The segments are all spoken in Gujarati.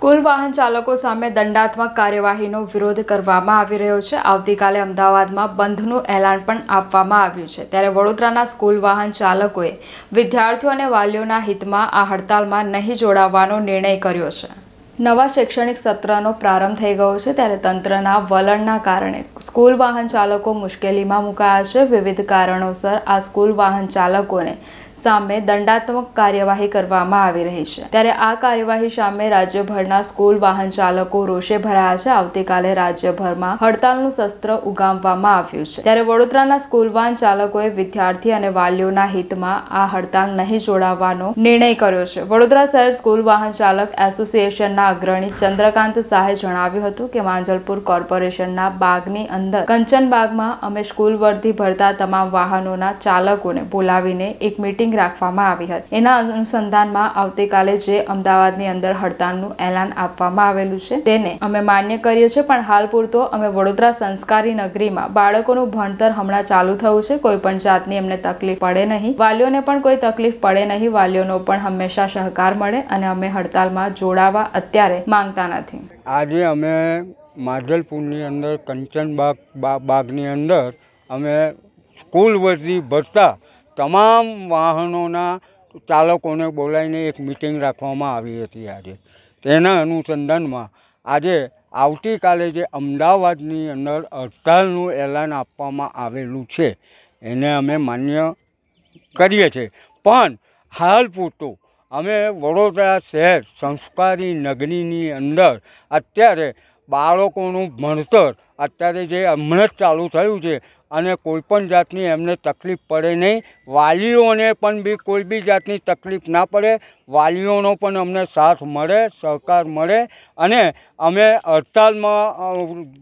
સ્કૂલ વાહન ચાલકો સામે દંડાત્મક કાર્યવાહીનો વિરોધ કરવામાં આવી રહ્યો છે આવતીકાલે અમદાવાદમાં બંધનું એલાન પણ આપવામાં આવ્યું છે ત્યારે વડોદરાના સ્કૂલ વાહન ચાલકોએ વિદ્યાર્થીઓ અને વાલીઓના હિતમાં આ હડતાલમાં નહીં જોડાવવાનો નિર્ણય કર્યો છે નવા શૈક્ષણિક સત્રનો પ્રારંભ થઈ ગયો છે ત્યારે તંત્રના વલણના કારણે સ્કૂલ વાહન ચાલકો મુશ્કેલીમાં મુકાયા છે વિવિધ કારણોસર આ સ્કૂલ વાહન ચાલકોને સામે દંડાત્મક કાર્યવાહી કરવામાં આવી રહી છે ત્યારે આ કાર્યવાહી સામે રાજ્યભરના સ્કૂલ વાહન ચાલકો રોષે ભરાયા છે આવતીકાલે રાજ્યભરમાં હડતાલનું શસ્ત્ર ઉગામવામાં આવ્યું છે ત્યારે વડોદરાના સ્કૂલ વાહન ચાલકોએ વિદ્યાર્થી અને વાલીઓના હિતમાં આ હડતાલ નહીં જોડાવાનો નિર્ણય કર્યો છે વડોદરા શહેર સ્કૂલ વાહન ચાલક એસોસિએશનના અગ્રણી ચંદ્રકાંત શાહે જણાવ્યું હતું કે માંજલપુર કોર્પોરેશનના બાગની અંદર કંચનબાગમાં અમે સ્કૂલ વર્ધી ભરતા તમામ વાહનોના ચાલકોને બોલાવીને એક મીટિંગ મિટિંગ રાખવામાં આવી હતી એના અનુસંધાનમાં આવતીકાલે જે અમદાવાદની અંદર હડતાલનું એલાન આપવામાં આવેલું છે તેને અમે માન્ય કરીએ છીએ પણ હાલ પૂરતો અમે વડોદરા સંસ્કારી નગરીમાં બાળકોનું ભણતર હમણાં ચાલુ થયું છે કોઈ પણ જાતની એમને તકલીફ પડે નહીં વાલીઓને પણ કોઈ તકલીફ પડે નહીં વાલીઓનો પણ હંમેશા સહકાર મળે અને અમે હડતાલમાં જોડાવા અત્યારે માંગતા નથી આજે અમે માધલપુરની અંદર કંચનબાગ બાગની અંદર અમે સ્કૂલ વતી ભરતા તમામ વાહનોના ચાલકોને બોલાવીને એક મિટિંગ રાખવામાં આવી હતી આજે તેના અનુસંધાનમાં આજે આવતીકાલે જે અમદાવાદની અંદર હડતાલનું એલાન આપવામાં આવેલું છે એને અમે માન્ય કરીએ છીએ પણ હાલ પૂરતું અમે વડોદરા શહેર સંસ્કારી નગરીની અંદર અત્યારે બાળકોનું ભણતર અત્યારે જે હમણાં જ ચાલુ થયું છે અને કોઈપણ જાતની એમને તકલીફ પડે નહીં વાલીઓને પણ બી કોઈ બી જાતની તકલીફ ના પડે વાલીઓનો પણ અમને સાથ મળે સહકાર મળે અને અમે હડતાલમાં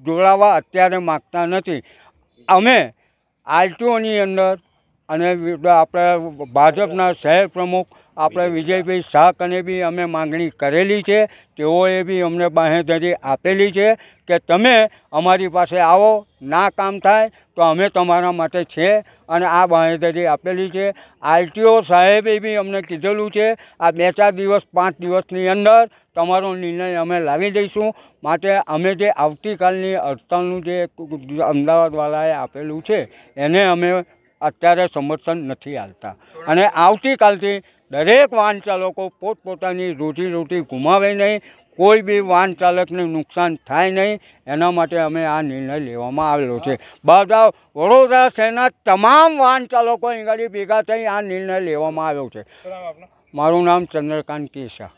જોડાવા અત્યારે માગતા નથી અમે આરટીઓની અંદર અને આપણે ભાજપના શહેર પ્રમુખ આપણે વિજયભાઈ શાહ કને બી અમે માગણી કરેલી છે તેઓએ બી અમને બાહેધરી આપેલી છે કે તમે અમારી પાસે આવો ના કામ થાય તો અમે તમારા માટે છે અને આ બાહેધરી આપેલી છે આરટીઓ સાહેબે બી અમને કીધેલું છે આ બે ચાર દિવસ પાંચ દિવસની અંદર તમારો નિર્ણય અમે લાવી દઈશું માટે અમે જે આવતીકાલની હડતાલનું જે અમદાવાદવાળાએ આપેલું છે એને અમે અત્યારે સમર્થન નથી આપતા અને આવતીકાલથી દરેક વાહન ચાલકો પોતપોતાની રોજીરોટી ગુમાવે નહીં કોઈ બી વાહન ચાલકને નુકસાન થાય નહીં એના માટે અમે આ નિર્ણય લેવામાં આવેલો છે બધા વડોદરા શહેરના તમામ વાહન ચાલકો અહીં ભેગા થઈ આ નિર્ણય લેવામાં આવ્યો છે મારું નામ ચંદ્રકાંત કેશા